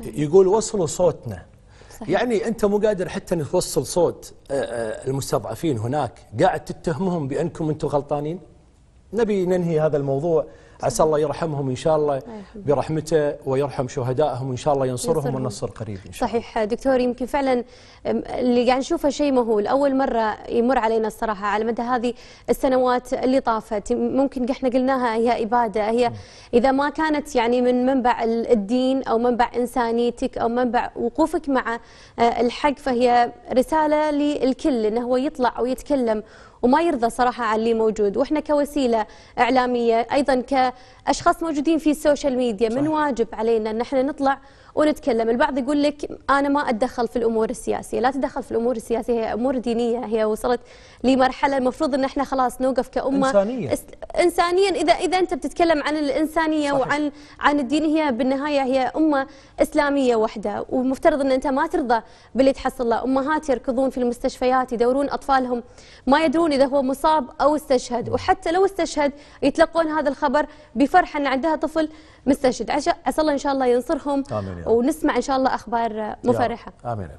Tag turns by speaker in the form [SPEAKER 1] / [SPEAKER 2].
[SPEAKER 1] يقول وصلوا صوتنا صحيح. يعني أنت مو قادر حتى أن توصل صوت آه، آه، المستضعفين هناك قاعد تتهمهم بأنكم أنتم غلطانين نبي ننهي هذا الموضوع عسى الله يرحمهم إن شاء الله برحمته ويرحم شهدائهم وإن شاء الله ينصرهم, والنصر قريب إن
[SPEAKER 2] شاء الله صحيح دكتور يمكن فعلا اللي قاعد نشوفه شيء مهول أول مرة يمر علينا الصراحة على مدى هذه السنوات اللي طافت ممكن احنا قلناها هي إبادة هي إذا ما كانت يعني من منبع الدين أو منبع إنسانيتك أو منبع وقوفك مع أه، الحق فهي رسالة للكل أنه هو يطلع أو يتكلم وما يرضى صراحة عن اللي موجود وإحنا كوسيلة إعلامية أيضا ك كاشخاص موجودين في السوشيال ميديا من واجب علينا ان احنا نطلع ونتكلم البعض يقول لك انا ما اتدخل في الامور السياسيه لا تدخل في الامور السياسيه هي امور دينيه هي وصلت لمرحله المفروض ان احنا خلاص نوقف كامه إنسانية. انسانيا اذا اذا انت بتتكلم عن الانسانيه صحيح. وعن عن الدين هي بالنهايه هي امه اسلاميه واحده ومفترض ان انت ما ترضى باللي تحصله امهات يركضون في المستشفيات يدورون اطفالهم ما يدرون اذا هو مصاب او استشهد وحتى لو استشهد يتلقون هذا الخبر بفرحه ان عندها طفل مستشهد عسى الله ان شاء الله ينصرهم آمين ونسمع ان شاء الله اخبار مفرحه
[SPEAKER 1] امين